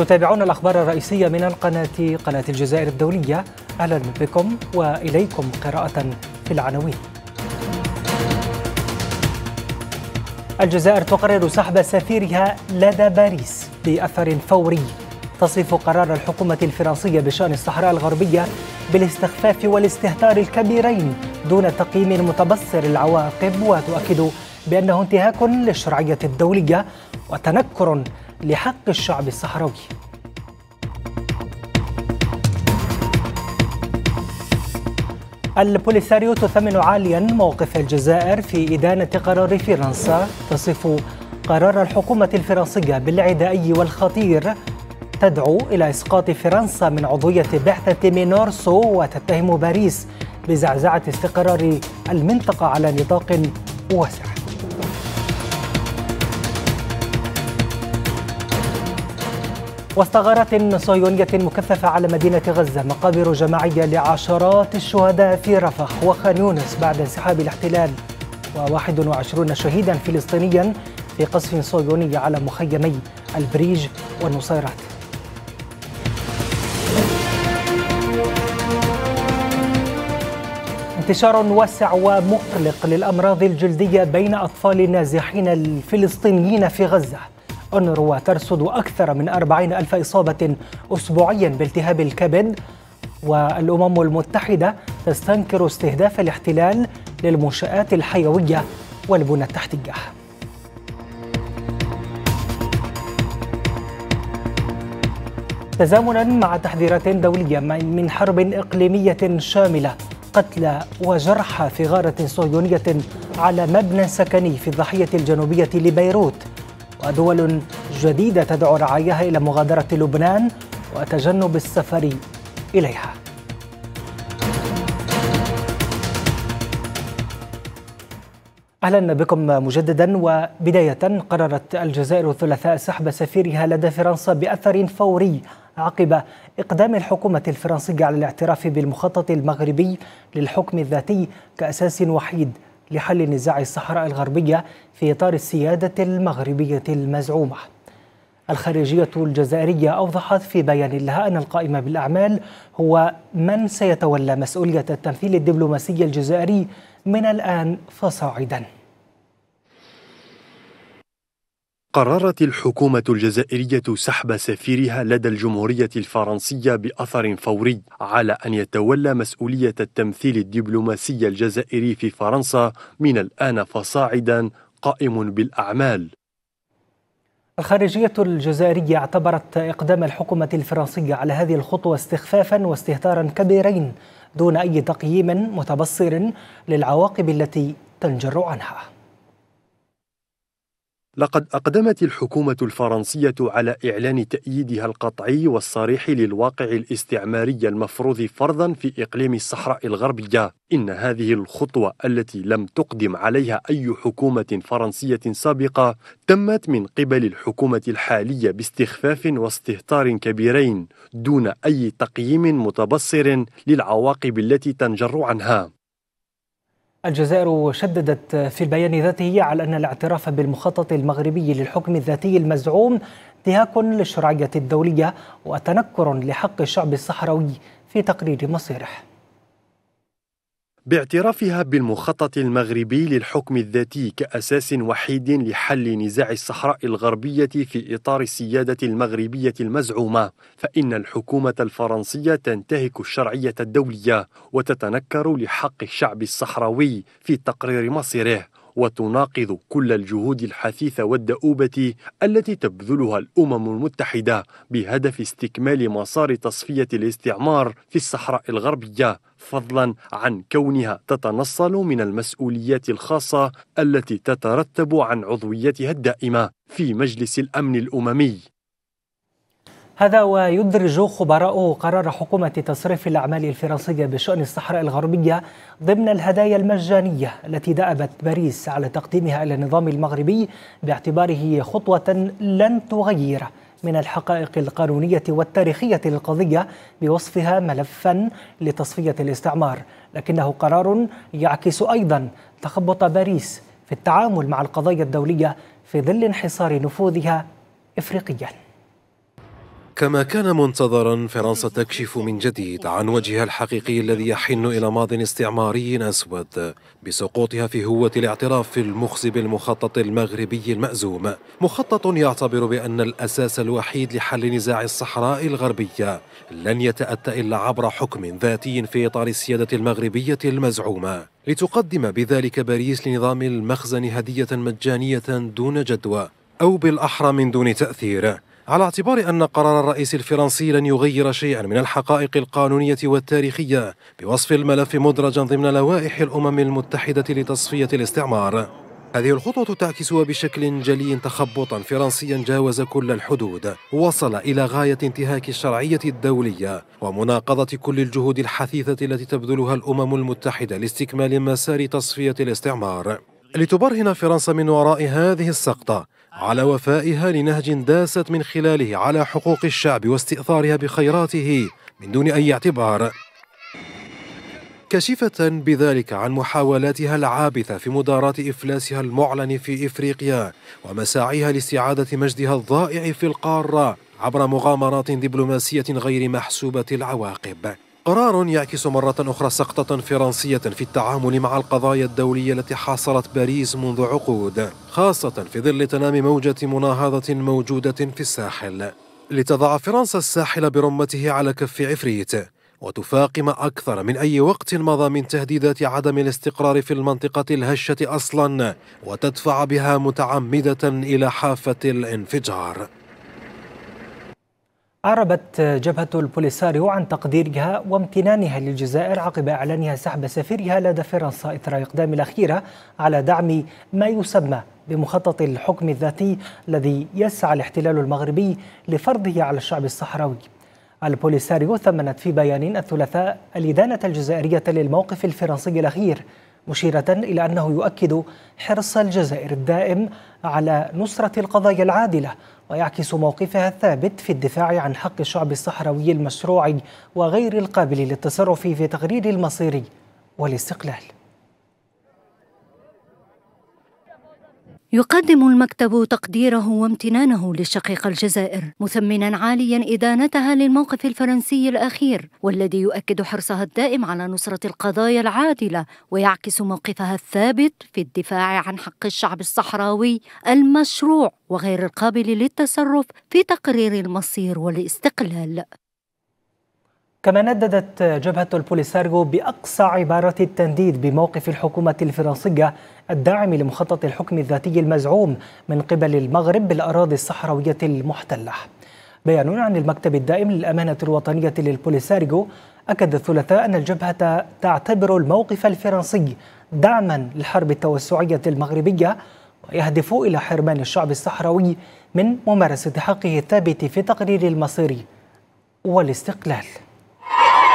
تتابعون الأخبار الرئيسية من القناة قناة الجزائر الدولية أهلا بكم وإليكم قراءة في العناوين الجزائر تقرر سحب سفيرها لدى باريس بأثر فوري تصف قرار الحكومة الفرنسية بشأن الصحراء الغربية بالاستخفاف والاستهتار الكبيرين دون تقييم متبصر العواقب وتؤكد بأنه انتهاك للشرعية الدولية وتنكر لحق الشعب الصحراوي البوليساريو تثمن عاليا موقف الجزائر في إدانة قرار فرنسا تصف قرار الحكومة الفرنسية بالعدائي والخطير تدعو إلى إسقاط فرنسا من عضوية بعثة مينورسو وتتهم باريس بزعزعة استقرار المنطقة على نطاق واسع وسط غارات صهيونية مكثفة على مدينة غزة مقابر جماعية لعشرات الشهداء في رفح وخان يونس بعد انسحاب الاحتلال و21 شهيدا فلسطينيا في قصف صهيوني على مخيمي البريج والنصيرات انتشار واسع ومقلق للأمراض الجلدية بين أطفال النازحين الفلسطينيين في غزة أنروا ترصد أكثر من أربعين ألف إصابة أسبوعيا بالتهاب الكبد والأمم المتحدة تستنكر استهداف الاحتلال للمنشآت الحيوية والبنى التحتية تزامنا مع تحذيرات دولية من حرب إقليمية شاملة قتلى وجرحى في غارة صهيونية على مبنى سكني في الضاحية الجنوبية لبيروت ودول جديدة تدعو رعاياها إلى مغادرة لبنان وتجنب السفر إليها اهلا بكم مجددا وبدايه قررت الجزائر الثلاثاء سحب سفيرها لدى فرنسا باثر فوري عقب اقدام الحكومه الفرنسيه على الاعتراف بالمخطط المغربي للحكم الذاتي كاساس وحيد لحل نزاع الصحراء الغربية في إطار السيادة المغربية المزعومة الخارجية الجزائرية أوضحت في بيان لها أن القائم بالأعمال هو من سيتولى مسؤولية التمثيل الدبلوماسي الجزائري من الآن فصاعداً قررت الحكومة الجزائرية سحب سفيرها لدى الجمهورية الفرنسية بأثر فوري على أن يتولى مسؤولية التمثيل الدبلوماسي الجزائري في فرنسا من الآن فصاعدا قائم بالأعمال الخارجية الجزائرية اعتبرت إقدام الحكومة الفرنسية على هذه الخطوة استخفافا واستهتارا كبيرين دون أي تقييم متبصر للعواقب التي تنجر عنها لقد أقدمت الحكومة الفرنسية على إعلان تأييدها القطعي والصريح للواقع الاستعماري المفروض فرضا في إقليم الصحراء الغربية إن هذه الخطوة التي لم تقدم عليها أي حكومة فرنسية سابقة تمت من قبل الحكومة الحالية باستخفاف واستهتار كبيرين دون أي تقييم متبصر للعواقب التي تنجر عنها الجزائر شددت في البيان ذاته على أن الاعتراف بالمخطط المغربي للحكم الذاتي المزعوم انتهاك للشرعية الدولية وتنكر لحق الشعب الصحراوي في تقرير مصيره باعترافها بالمخطط المغربي للحكم الذاتي كأساس وحيد لحل نزاع الصحراء الغربية في إطار السيادة المغربية المزعومة، فإن الحكومة الفرنسية تنتهك الشرعية الدولية وتتنكر لحق الشعب الصحراوي في تقرير مصيره، وتناقض كل الجهود الحثيثة والدؤوبة التي تبذلها الأمم المتحدة بهدف استكمال مسار تصفية الاستعمار في الصحراء الغربية فضلا عن كونها تتنصل من المسؤوليات الخاصة التي تترتب عن عضويتها الدائمة في مجلس الأمن الأممي هذا ويدرج خبراء قرار حكومة تصريف الأعمال الفرنسية بشأن الصحراء الغربية ضمن الهدايا المجانية التي دأبت باريس على تقديمها إلى النظام المغربي باعتباره خطوة لن تغير من الحقائق القانونية والتاريخية للقضية بوصفها ملفا لتصفية الاستعمار لكنه قرار يعكس أيضا تخبط باريس في التعامل مع القضايا الدولية في ظل انحصار نفوذها إفريقياً كما كان منتظرا فرنسا تكشف من جديد عن وجهها الحقيقي الذي يحن إلى ماض استعماري أسود بسقوطها في هوة الاعتراف المخزي بالمخطط المغربي المأزوم مخطط يعتبر بأن الأساس الوحيد لحل نزاع الصحراء الغربية لن يتأتى إلا عبر حكم ذاتي في إطار السيادة المغربية المزعومة لتقدم بذلك باريس لنظام المخزن هدية مجانية دون جدوى أو بالأحرى من دون تأثير على اعتبار أن قرار الرئيس الفرنسي لن يغير شيئا من الحقائق القانونية والتاريخية بوصف الملف مدرجا ضمن لوائح الأمم المتحدة لتصفية الاستعمار هذه الخطوة تعكس بشكل جلي تخبطا فرنسيا جاوز كل الحدود وصل إلى غاية انتهاك الشرعية الدولية ومناقضة كل الجهود الحثيثة التي تبذلها الأمم المتحدة لاستكمال مسار تصفية الاستعمار لتبرهن فرنسا من وراء هذه السقطة على وفائها لنهج داست من خلاله على حقوق الشعب واستئثارها بخيراته من دون أي اعتبار كاشفة بذلك عن محاولاتها العابثة في مداراة إفلاسها المعلن في إفريقيا ومساعيها لاستعادة مجدها الضائع في القارة عبر مغامرات دبلوماسية غير محسوبة العواقب قرار يعكس مرة أخرى سقطة فرنسية في التعامل مع القضايا الدولية التي حاصرت باريس منذ عقود خاصة في ظل تنامي موجة مناهضة موجودة في الساحل لتضع فرنسا الساحل برمته على كف عفريت وتفاقم أكثر من أي وقت مضى من تهديدات عدم الاستقرار في المنطقة الهشة أصلا وتدفع بها متعمدة إلى حافة الانفجار أعربت جبهة البوليساريو عن تقديرها وامتنانها للجزائر عقب إعلانها سحب سفيرها لدى فرنسا إثر إقدام الأخيرة على دعم ما يسمى بمخطط الحكم الذاتي الذي يسعى الاحتلال المغربي لفرضه على الشعب الصحراوي البوليساريو ثمنت في بيان الثلاثاء الإدانة الجزائرية للموقف الفرنسي الأخير مشيرة إلى أنه يؤكد حرص الجزائر الدائم على نصرة القضايا العادلة ويعكس موقفها الثابت في الدفاع عن حق الشعب الصحراوي المشروع وغير القابل للتصرف في تقرير المصير والاستقلال يقدم المكتب تقديره وامتنانه لشقيق الجزائر مثمنا عاليا إدانتها للموقف الفرنسي الأخير والذي يؤكد حرصها الدائم على نصرة القضايا العادلة ويعكس موقفها الثابت في الدفاع عن حق الشعب الصحراوي المشروع وغير القابل للتصرف في تقرير المصير والاستقلال كما نددت جبهة البوليساريو بأقصى عبارات التنديد بموقف الحكومة الفرنسية الداعم لمخطط الحكم الذاتي المزعوم من قبل المغرب بالأراضي الصحراوية المحتلة بيان عن المكتب الدائم للأمانة الوطنية للبوليساريو أكد الثلاثاء أن الجبهة تعتبر الموقف الفرنسي دعما للحرب التوسعية المغربية ويهدف إلى حرمان الشعب الصحراوي من ممارسة حقه الثابت في تقرير المصير والاستقلال Yeah.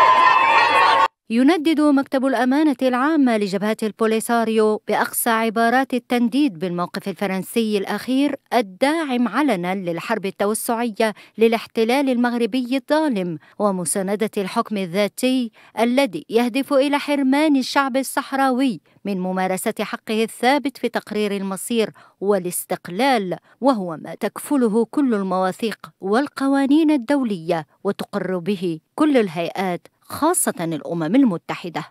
يندد مكتب الأمانة العامة لجبهة البوليساريو بأقصى عبارات التنديد بالموقف الفرنسي الأخير الداعم علنا للحرب التوسعية للاحتلال المغربي الظالم ومساندة الحكم الذاتي الذي يهدف إلى حرمان الشعب الصحراوي من ممارسة حقه الثابت في تقرير المصير والاستقلال وهو ما تكفله كل المواثيق والقوانين الدولية وتقر به كل الهيئات خاصة الأمم المتحدة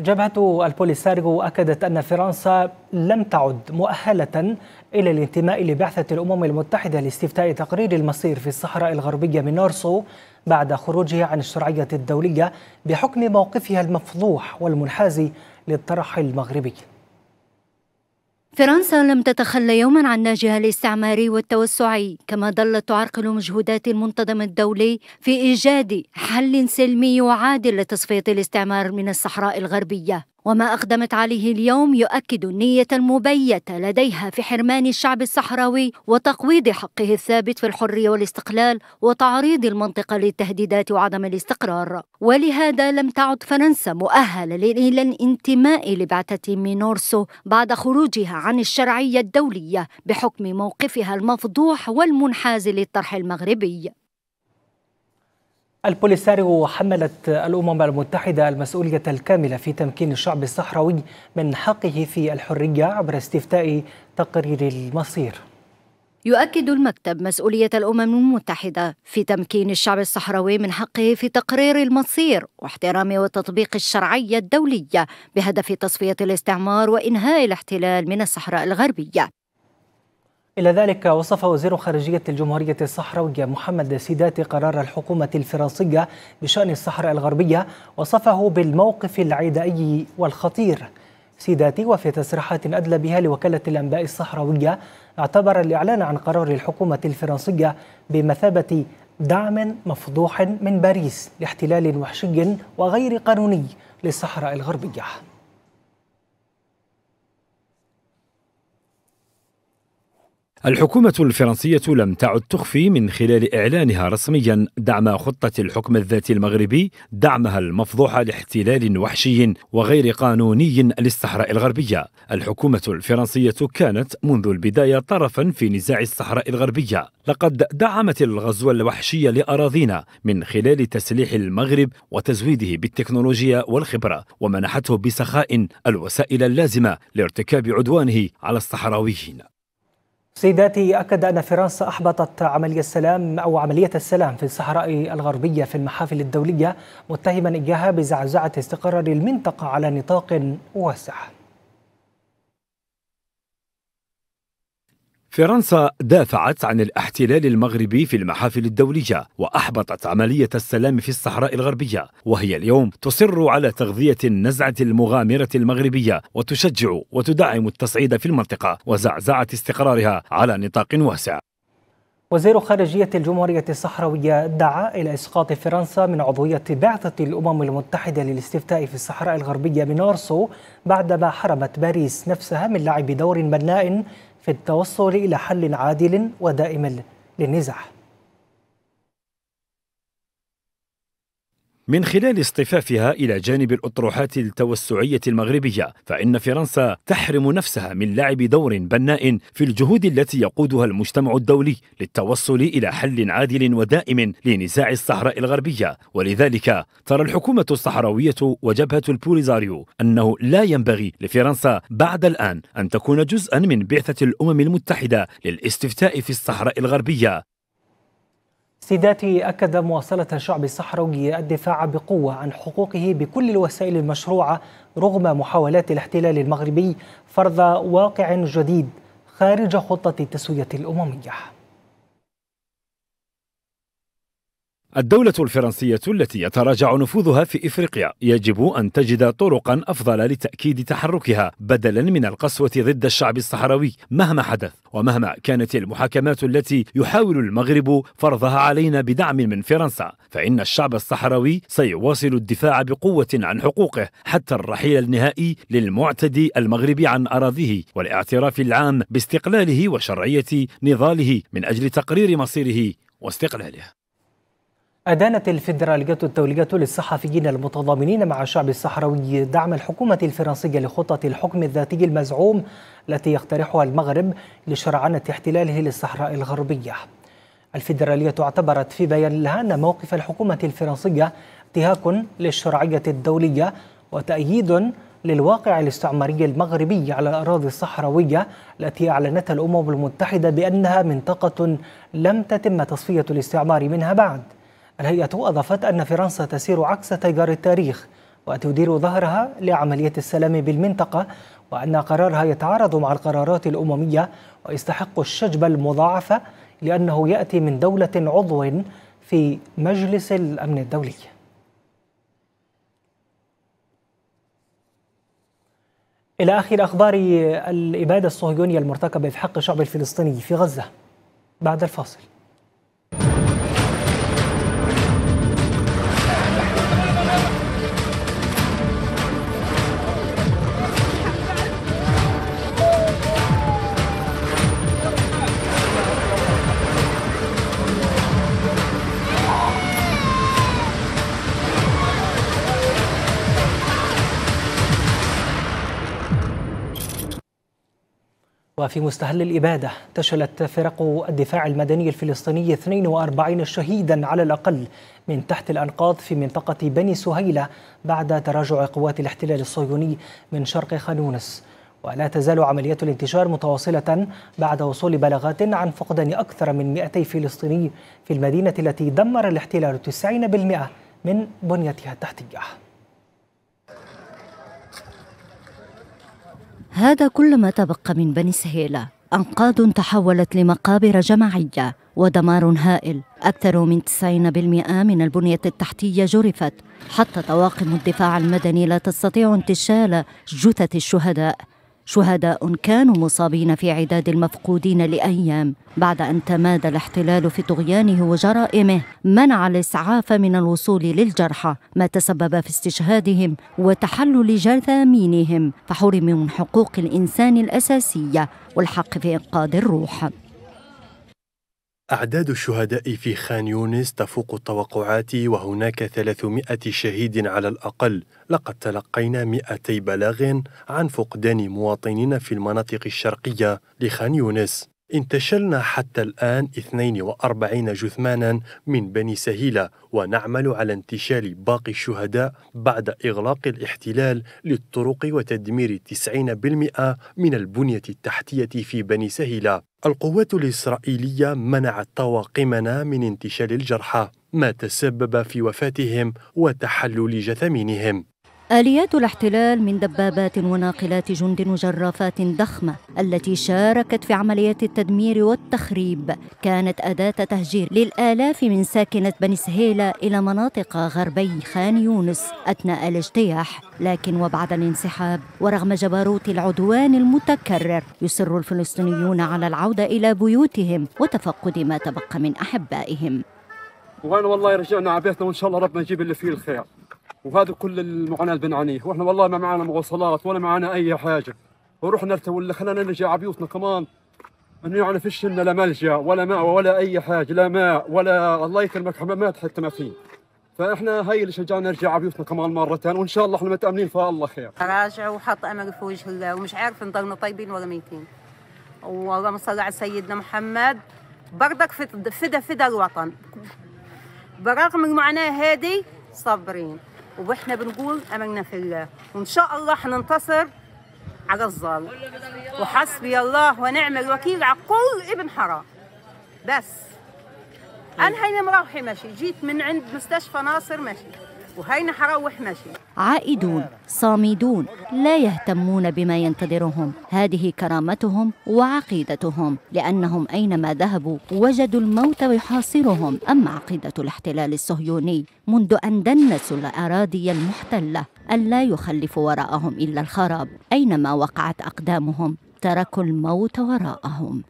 جبهة البوليساريو أكدت أن فرنسا لم تعد مؤهلة إلى الانتماء لبعثة الأمم المتحدة لاستفتاء تقرير المصير في الصحراء الغربية من نورسو بعد خروجها عن الشرعية الدولية بحكم موقفها المفضوح والمنحاز للطرح المغربي فرنسا لم تتخلى يوما عن نهجها الاستعماري والتوسعي كما ظلت تعرقل مجهودات المنتظم الدولي في إيجاد حل سلمي وعادل لتصفية الاستعمار من الصحراء الغربية وما أقدمت عليه اليوم يؤكد النية المبيتة لديها في حرمان الشعب الصحراوي وتقويض حقه الثابت في الحرية والاستقلال وتعريض المنطقة للتهديدات وعدم الاستقرار ولهذا لم تعد فرنسا مؤهلة إلى الانتماء لبعثة مينورسو بعد خروجها عن الشرعية الدولية بحكم موقفها المفضوح والمنحاز للطرح المغربي البوليساريو حملت الأمم المتحدة المسؤولية الكاملة في تمكين الشعب الصحراوي من حقه في الحرية عبر استفتاء تقرير المصير يؤكد المكتب مسؤولية الأمم المتحدة في تمكين الشعب الصحراوي من حقه في تقرير المصير واحترام وتطبيق الشرعية الدولية بهدف تصفية الاستعمار وإنهاء الاحتلال من الصحراء الغربية إلى ذلك وصف وزير خارجية الجمهورية الصحراوية محمد سيدات قرار الحكومة الفرنسية بشأن الصحراء الغربية وصفه بالموقف العدائي والخطير سيداتي وفي تصريحات أدلى بها لوكالة الأنباء الصحراوية اعتبر الإعلان عن قرار الحكومة الفرنسية بمثابة دعم مفضوح من باريس لاحتلال وحشي وغير قانوني للصحراء الغربية الحكومة الفرنسية لم تعد تخفي من خلال إعلانها رسميا دعم خطة الحكم الذاتي المغربي دعمها المفضوح لاحتلال وحشي وغير قانوني للصحراء الغربية الحكومة الفرنسية كانت منذ البداية طرفا في نزاع الصحراء الغربية لقد دعمت الغزو الوحشي لأراضينا من خلال تسليح المغرب وتزويده بالتكنولوجيا والخبرة ومنحته بسخاء الوسائل اللازمة لارتكاب عدوانه على الصحراويين سيداتي أكد أن فرنسا أحبطت عملية السلام أو عملية السلام في الصحراء الغربية في المحافل الدولية متهما إياها بزعزعة استقرار المنطقة على نطاق واسع فرنسا دافعت عن الاحتلال المغربي في المحافل الدولية وأحبطت عملية السلام في الصحراء الغربية وهي اليوم تصر على تغذية النزعة المغامرة المغربية وتشجع وتدعم التصعيد في المنطقة وزعزعة استقرارها على نطاق واسع وزير خارجية الجمهورية الصحراوية دعا إلى إسقاط فرنسا من عضوية بعثة الأمم المتحدة للاستفتاء في الصحراء الغربية بنورسو بعدما حرمت باريس نفسها من لعب دور بناء في التوصل إلى حل عادل ودائم للنزاع من خلال اصطفافها إلى جانب الأطروحات التوسعية المغربية فإن فرنسا تحرم نفسها من لعب دور بناء في الجهود التي يقودها المجتمع الدولي للتوصل إلى حل عادل ودائم لنزاع الصحراء الغربية ولذلك ترى الحكومة الصحراوية وجبهة البوليزاريو أنه لا ينبغي لفرنسا بعد الآن أن تكون جزءا من بعثة الأمم المتحدة للاستفتاء في الصحراء الغربية سيداتي أكد مواصلة الشعب الصحراوي الدفاع بقوة عن حقوقه بكل الوسائل المشروعة رغم محاولات الاحتلال المغربي فرض واقع جديد خارج خطة التسوية الأممية الدولة الفرنسية التي يتراجع نفوذها في افريقيا يجب ان تجد طرقا افضل لتاكيد تحركها بدلا من القسوه ضد الشعب الصحراوي مهما حدث ومهما كانت المحاكمات التي يحاول المغرب فرضها علينا بدعم من فرنسا فان الشعب الصحراوي سيواصل الدفاع بقوه عن حقوقه حتى الرحيل النهائي للمعتدي المغربي عن اراضيه والاعتراف العام باستقلاله وشرعيه نضاله من اجل تقرير مصيره واستقلاله أدانت الفيدرالية التولية للصحفيين المتضامنين مع الشعب الصحراوي دعم الحكومة الفرنسية لخطة الحكم الذاتي المزعوم التي يقترحها المغرب لشرعنة احتلاله للصحراء الغربية. الفيدرالية اعتبرت في بيان لها أن موقف الحكومة الفرنسية انتهاك للشرعية الدولية وتأييد للواقع الاستعماري المغربي على الأراضي الصحراوية التي أعلنتها الأمم المتحدة بأنها منطقة لم تتم تصفية الاستعمار منها بعد. الهيئة أضافت أن فرنسا تسير عكس تيار التاريخ وتدير ظهرها لعملية السلام بالمنطقة وأن قرارها يتعارض مع القرارات الأممية ويستحق الشجب المضاعفة لأنه يأتي من دولة عضو في مجلس الأمن الدولي إلى آخر أخبار الإبادة الصهيونية المرتكبة في حق الشعب الفلسطيني في غزة بعد الفاصل وفي مستهل الإبادة تشلت فرق الدفاع المدني الفلسطيني 42 شهيدا على الأقل من تحت الأنقاض في منطقة بني سهيلة بعد تراجع قوات الاحتلال الصهيوني من شرق خانونس ولا تزال عمليات الانتشار متواصلة بعد وصول بلاغات عن فقدان أكثر من 200 فلسطيني في المدينة التي دمر الاحتلال 90% من بنيتها التحتية هذا كل ما تبقى من بني سهيلة أنقاض تحولت لمقابر جماعية ودمار هائل أكثر من 90% من البنية التحتية جرفت حتى طواقم الدفاع المدني لا تستطيع انتشال جثث الشهداء شهداء كانوا مصابين في عداد المفقودين لأيام بعد أن تمادى الاحتلال في طغيانه وجرائمه منع الإسعاف من الوصول للجرحى ما تسبب في استشهادهم وتحلل جثامينهم فحرموا من حقوق الإنسان الأساسية والحق في إنقاذ الروح أعداد الشهداء في خان يونس تفوق التوقعات وهناك 300 شهيد على الأقل لقد تلقينا 200 بلاغ عن فقدان مواطنين في المناطق الشرقية لخان يونس انتشلنا حتى الآن 42 جثمانا من بني سهيلة ونعمل على انتشال باقي الشهداء بعد إغلاق الاحتلال للطرق وتدمير 90% من البنية التحتية في بني سهيلة القوات الإسرائيلية منعت طواقمنا من انتشال الجرحى ما تسبب في وفاتهم وتحلل جثامينهم آليات الاحتلال من دبابات وناقلات جند وجرافات ضخمة التي شاركت في عمليات التدمير والتخريب كانت أداة تهجير للآلاف من ساكنة بني سهيلة إلى مناطق غربي خان يونس أثناء الاجتياح لكن وبعد الانسحاب ورغم جبروت العدوان المتكرر يصر الفلسطينيون على العودة إلى بيوتهم وتفقد ما تبقى من أحبائهم وين والله رجعنا على بيتنا وإن شاء الله ربنا يجيب اللي فيه الخير وهذا كل المعاناه اللي بنعانيه واحنا والله ما معنا مواصلات ولا معنا اي حاجه ورحنا ولا خلينا نرجع على بيوتنا كمان انه يعني فيش لنا لا ملجا ولا ماء ولا اي حاجه لا ماء ولا الله يكرمك حمامات حتى ما في فاحنا هي اللي شجعنا نرجع على بيوتنا كمان مره ثانيه وان شاء الله احنا في فالله خير راجع وحط امل في وجه الله ومش عارف نضلنا طيبين ولا ميتين اللهم صل على سيدنا محمد برضك فدا فدا الوطن برغم المعاناه هذه صابرين واحنا بنقول امنا في الله وان شاء الله هننتصر على الظالم وحسبي الله ونعم الوكيل على كل ابن حرام بس انا هيني مروحي ماشي جيت من عند مستشفى ناصر ماشي وهينا حروح ماشي عائدون صامدون لا يهتمون بما ينتظرهم هذه كرامتهم وعقيدتهم لأنهم أينما ذهبوا وجدوا الموت يحاصرهم أما عقيدة الاحتلال الصهيوني منذ أن دنسوا الأراضي المحتلة ألا يخلف وراءهم إلا الخراب أينما وقعت أقدامهم تركوا الموت وراءهم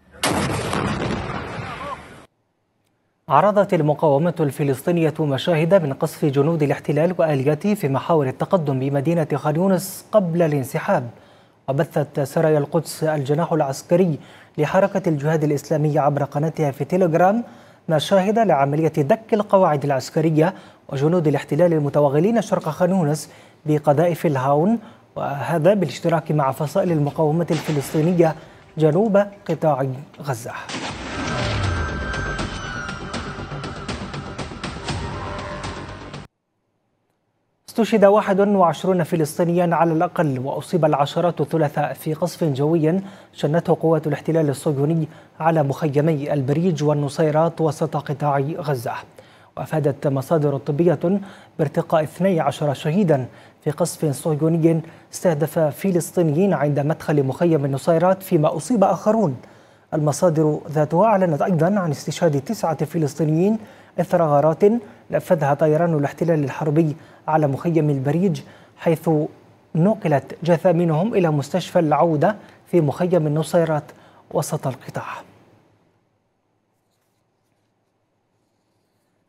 عرضت المقاومة الفلسطينية مشاهد من قصف جنود الاحتلال وآلياته في محاور التقدم بمدينة خان يونس قبل الانسحاب وبثت سرايا القدس الجناح العسكري لحركة الجهاد الإسلامي عبر قناتها في تيليجرام مشاهد لعملية دك القواعد العسكرية وجنود الاحتلال المتوغلين شرق خان يونس بقذائف الهاون وهذا بالاشتراك مع فصائل المقاومة الفلسطينية جنوب قطاع غزة استشهد 21 فلسطينيا على الأقل وأصيب العشرات الثلاثاء في قصف جوي شنته قوات الاحتلال الصهيوني على مخيمي البريج والنصيرات وسط قطاع غزة وأفادت مصادر طبية بارتقاء 12 شهيدا في قصف صهيوني استهدف فلسطينيين عند مدخل مخيم النصيرات فيما أصيب آخرون المصادر ذاتها أعلنت أيضا عن استشهاد تسعة فلسطينيين إثر غارات نفذها طيران الاحتلال الحربي على مخيم البريج حيث نقلت جثامينهم إلى مستشفى العودة في مخيم النصيرات وسط القطاع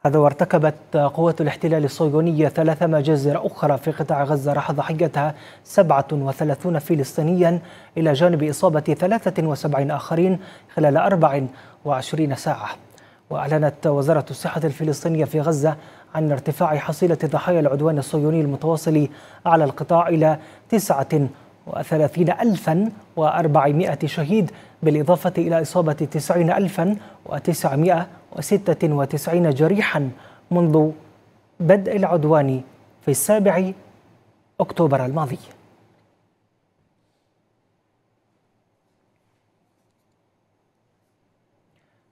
هذا وارتكبت قوات الاحتلال الصهيونية ثلاث مجازر أخرى في قطاع غزة راح ضحيتها 37 فلسطينيا إلى جانب إصابة 73 آخرين خلال 24 ساعة وأعلنت وزارة الصحة الفلسطينية في غزة عن ارتفاع حصيلة ضحايا العدوان الصهيوني المتواصل على القطاع إلى 39400 شهيد بالإضافة إلى إصابة 90996 جريحا منذ بدء العدوان في السابع أكتوبر الماضي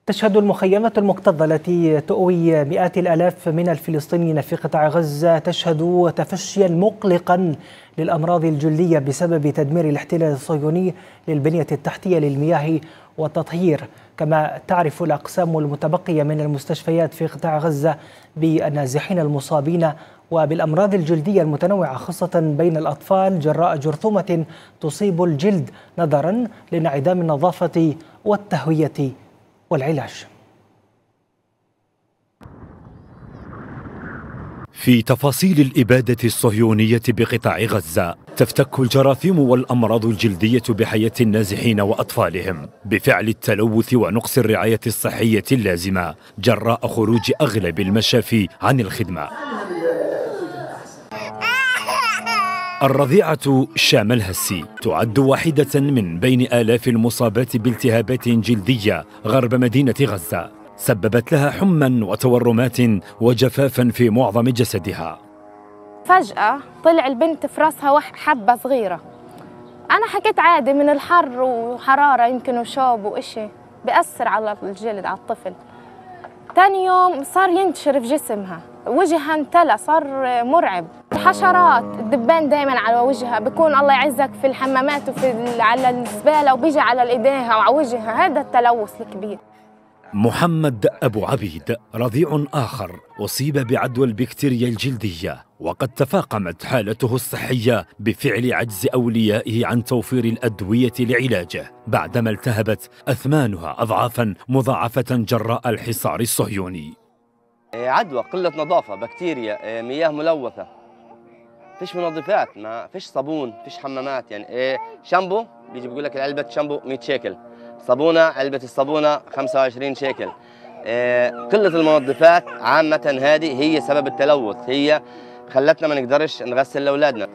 تشهد المخيمات المكتظة التي تؤوي مئات الآلاف من الفلسطينيين في قطاع غزة تشهد تفشيا مقلقا للأمراض الجلية بسبب تدمير الاحتلال الصهيوني للبنية التحتية للمياه والتطهير كما تعرف الأقسام المتبقية من المستشفيات في قطاع غزة بالنازحين المصابين وبالأمراض الجلدية المتنوعة خاصة بين الأطفال جراء جرثومة تصيب الجلد نظرا لانعدام النظافة والتهوية والعلاج في تفاصيل الإبادة الصهيونية بقطاع غزة تفتك الجراثيم والأمراض الجلدية بحياة النازحين وأطفالهم بفعل التلوث ونقص الرعاية الصحية اللازمة جراء خروج أغلب المشافي عن الخدمة الرضيعة شامل هسي تعد واحدة من بين آلاف المصابات بالتهابات جلدية غرب مدينة غزة سببت لها حما وتورمات وجفافا في معظم جسدها فجأة طلع البنت في راسها حبة صغيرة أنا حكيت عادي من الحر وحرارة يمكن وشوب وإشي بأثر على الجلد على الطفل تاني يوم صار ينتشر في جسمها وجهها انتلى صار مرعب الحشرات الدبان دائما على وجهها بكون الله يعزك في الحمامات وفي على الزباله وبيجي على ايديها وعلى وجهها هذا التلوث الكبير محمد أبو عبيد رضيع آخر أصيب بعدوى البكتيريا الجلدية وقد تفاقمت حالته الصحية بفعل عجز أوليائه عن توفير الأدوية لعلاجه بعدما التهبت أثمانها أضعافا مضاعفة جراء الحصار الصهيوني آه، عدوى قلة نظافة بكتيريا آه، مياه ملوثة فيش منظفات ما فيش صابون فيش حمامات يعني آه، شامبو بيجي بيقول لك علبة شامبو 100 شيكل صابونة علبة الصابونة 25 شيكل قلة المنظفات عامة هذه هي سبب التلوث هي خلتنا ما نقدرش نغسل لأولادنا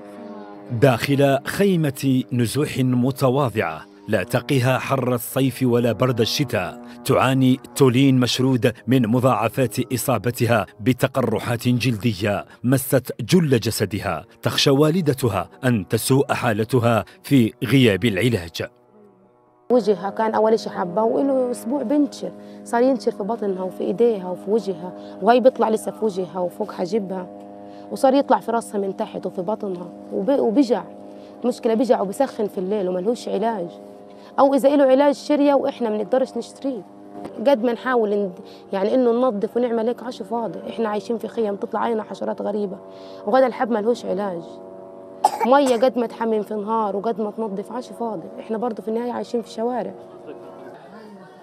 داخل خيمة نزوح متواضعة لا تقها حر الصيف ولا برد الشتاء تعاني تولين مشرود من مضاعفات إصابتها بتقرحات جلدية مست جل جسدها تخشى والدتها أن تسوء حالتها في غياب العلاج وجهها كان اول شيء حبه وإله اسبوع بنشر صار ينشر في بطنها وفي ايديها وفي وجهها وهي بيطلع لسه في وجهها وفوق حجبها وصار يطلع في راسها من تحت وفي بطنها وبجع المشكله بجع وبسخن في الليل لهوش علاج او اذا له علاج شريه واحنا ما نقدرش نشتريه قد ما نحاول يعني انه ننظف ونعمل هيك عشو فاضي احنا عايشين في خيم تطلع علينا حشرات غريبه وغدا الحب ملهوش علاج ميه قد ما تحمم في نهار وقد ما تنظف عشو فاضي احنا برضه في النهايه عايشين في شوارع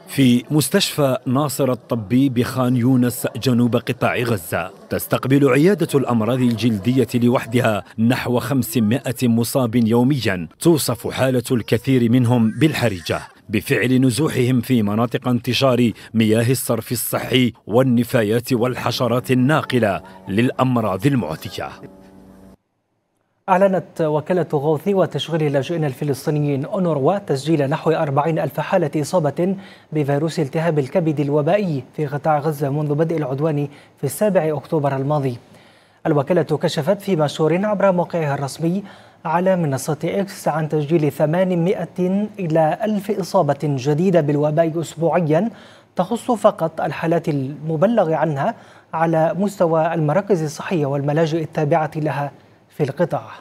في مستشفى ناصر الطبي بخان يونس جنوب قطاع غزة تستقبل عيادة الأمراض الجلدية لوحدها نحو 500 مصاب يوميا توصف حالة الكثير منهم بالحرجة بفعل نزوحهم في مناطق انتشار مياه الصرف الصحي والنفايات والحشرات الناقلة للأمراض المعتية أعلنت وكالة غوث وتشغيل اللاجئين الفلسطينيين أونروا تسجيل نحو 40 ألف حالة إصابة بفيروس التهاب الكبد الوبائي في قطاع غزة منذ بدء العدوان في السابع أكتوبر الماضي الوكالة كشفت في مشهور عبر موقعها الرسمي على منصة إكس عن تسجيل 800 إلى 1000 إصابة جديدة بالوباء أسبوعياً تخص فقط الحالات المبلغ عنها على مستوى المراكز الصحية والملاجئ التابعة لها في القطاع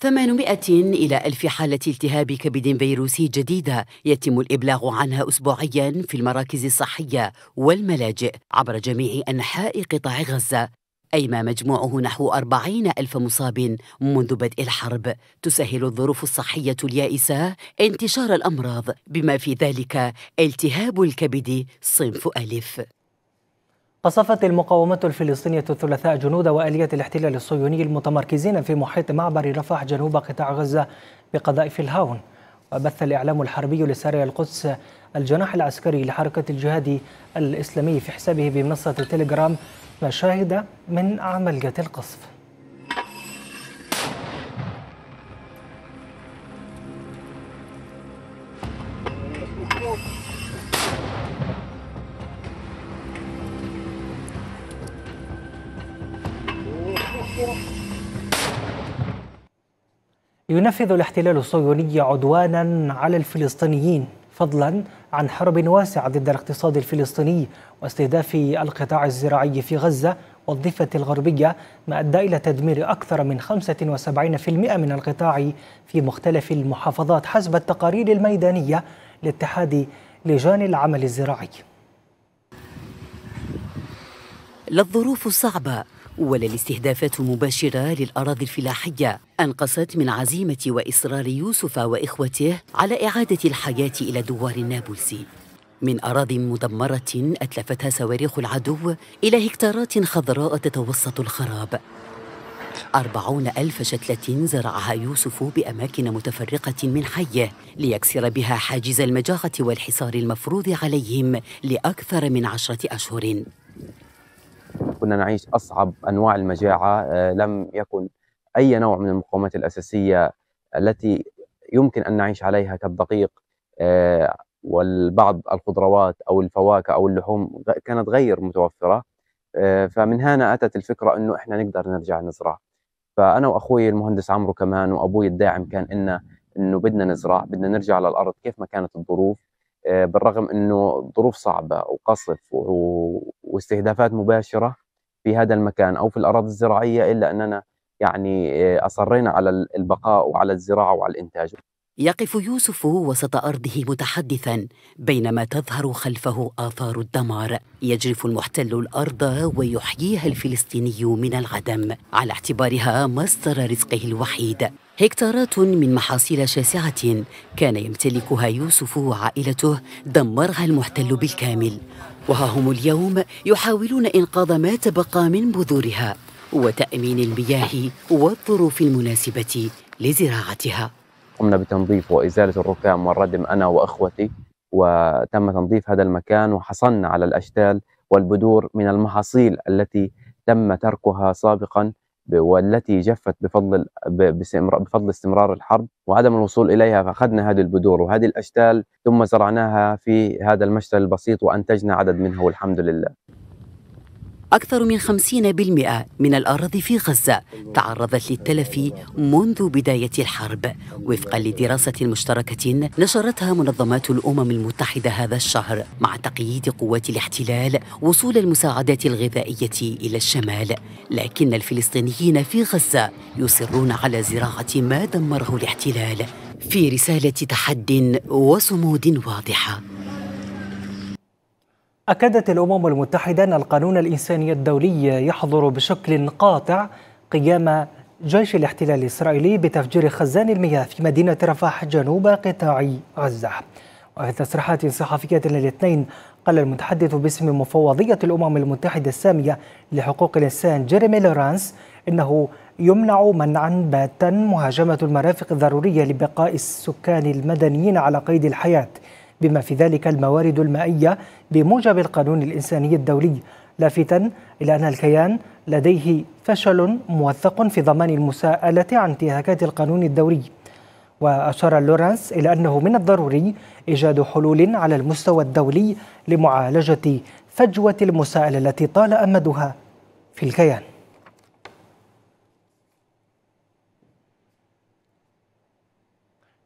800 إلى 1000 حالة التهاب كبد فيروسي جديدة يتم الإبلاغ عنها أسبوعياً في المراكز الصحية والملاجئ عبر جميع أنحاء قطاع غزة أي ما مجموعه نحو 40 ألف مصاب منذ بدء الحرب تسهل الظروف الصحية اليائسة انتشار الأمراض بما في ذلك التهاب الكبد صنف ألف قصفت المقاومة الفلسطينية الثلاثاء جنود وآلية الاحتلال الصهيوني المتمركزين في محيط معبر رفح جنوب قطاع غزة بقذائف الهاون وبث الإعلام الحربي لسرايا القدس الجناح العسكري لحركة الجهاد الإسلامي في حسابه بمنصة تيليجرام مشاهد من عملية القصف ينفذ الاحتلال الصهيوني عدوانا على الفلسطينيين فضلا عن حرب واسعة ضد الاقتصاد الفلسطيني واستهداف القطاع الزراعي في غزة والضفة الغربية ما أدى إلى تدمير أكثر من 75% من القطاع في مختلف المحافظات حسب التقارير الميدانية لاتحاد لجان العمل الزراعي لا الظروف ولا الاستهدافات المباشرة للأراضي الفلاحية أنقصت من عزيمة وإصرار يوسف وإخوته على إعادة الحياة إلى دوار النابلسي من أراضي مدمرة أتلفتها صواريخ العدو إلى هكتارات خضراء تتوسط الخراب أربعون ألف شتلة زرعها يوسف بأماكن متفرقة من حيه ليكسر بها حاجز المجاعة والحصار المفروض عليهم لأكثر من عشرة أشهر كنا نعيش أصعب أنواع المجاعة آه، لم يكن أي نوع من المقومات الأساسية التي يمكن أن نعيش عليها كالدقيق آه، والبعض الخضروات أو الفواكه أو اللحوم كانت غير متوفرة آه، فمن هنا أتت الفكرة أنه إحنا نقدر نرجع نزرع فأنا وأخوي المهندس عمرو كمان وأبوي الداعم كان إنه انه بدنا نزرع بدنا نرجع للارض كيف ما كانت الظروف بالرغم انه ظروف صعبه وقصف واستهدافات مباشره في هذا المكان او في الاراضي الزراعيه الا اننا يعني آه، اصرينا على البقاء وعلى الزراعه وعلى الانتاج. يقف يوسف وسط ارضه متحدثا بينما تظهر خلفه اثار الدمار يجرف المحتل الارض ويحييها الفلسطيني من العدم على اعتبارها مصدر رزقه الوحيد هكتارات من محاصيل شاسعة كان يمتلكها يوسف وعائلته دمرها المحتل بالكامل وها هم اليوم يحاولون إنقاذ ما تبقى من بذورها وتأمين المياه والظروف المناسبة لزراعتها قمنا بتنظيف وإزالة الركام والردم أنا وأخوتي وتم تنظيف هذا المكان وحصلنا على الأشتال والبذور من المحاصيل التي تم تركها سابقا والتي جفت بفضل بفضل استمرار الحرب وعدم الوصول اليها فاخذنا هذه البذور وهذه الاشتال ثم زرعناها في هذا المشتل البسيط وانتجنا عدد منها والحمد لله. أكثر من 50% من الأراضي في غزة تعرضت للتلف منذ بداية الحرب وفقا لدراسة مشتركة نشرتها منظمات الأمم المتحدة هذا الشهر مع تقييد قوات الاحتلال وصول المساعدات الغذائية إلى الشمال لكن الفلسطينيين في غزة يصرون على زراعة ما دمره الاحتلال في رسالة تحد وصمود واضحة أكدت الأمم المتحدة أن القانون الإنساني الدولي يحظر بشكل قاطع قيام جيش الاحتلال الإسرائيلي بتفجير خزان المياه في مدينة رفح جنوب قطاع غزة وفي تصريحات صحفية للاثنين قال المتحدث باسم مفوضية الأمم المتحدة السامية لحقوق الإنسان جيريمي لورانس إنه يمنع منعا باتا مهاجمة المرافق الضرورية لبقاء السكان المدنيين على قيد الحياة بما في ذلك الموارد المائية بموجب القانون الإنساني الدولي لافتا إلى أن الكيان لديه فشل موثق في ضمان المساءلة عن انتهاكات القانون الدولي وأشار لورانس إلى أنه من الضروري إيجاد حلول على المستوى الدولي لمعالجة فجوة المساءلة التي طال أمدها في الكيان